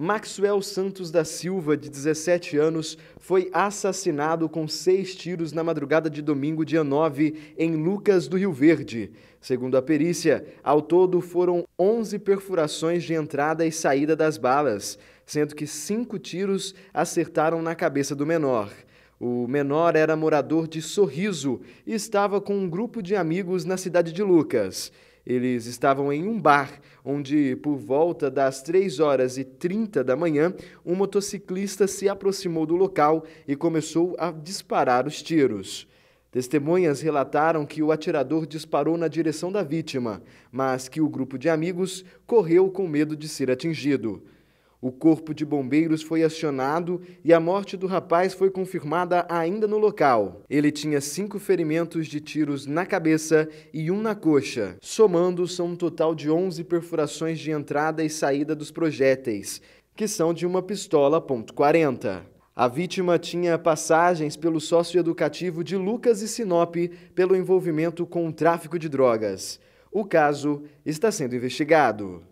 Maxwell Santos da Silva, de 17 anos, foi assassinado com seis tiros na madrugada de domingo, dia 9, em Lucas do Rio Verde. Segundo a perícia, ao todo foram 11 perfurações de entrada e saída das balas, sendo que cinco tiros acertaram na cabeça do menor. O menor era morador de Sorriso e estava com um grupo de amigos na cidade de Lucas. Eles estavam em um bar, onde, por volta das 3 horas e 30 da manhã, um motociclista se aproximou do local e começou a disparar os tiros. Testemunhas relataram que o atirador disparou na direção da vítima, mas que o grupo de amigos correu com medo de ser atingido. O corpo de bombeiros foi acionado e a morte do rapaz foi confirmada ainda no local. Ele tinha cinco ferimentos de tiros na cabeça e um na coxa. Somando, são um total de 11 perfurações de entrada e saída dos projéteis, que são de uma pistola .40. A vítima tinha passagens pelo sócio educativo de Lucas e Sinop pelo envolvimento com o tráfico de drogas. O caso está sendo investigado.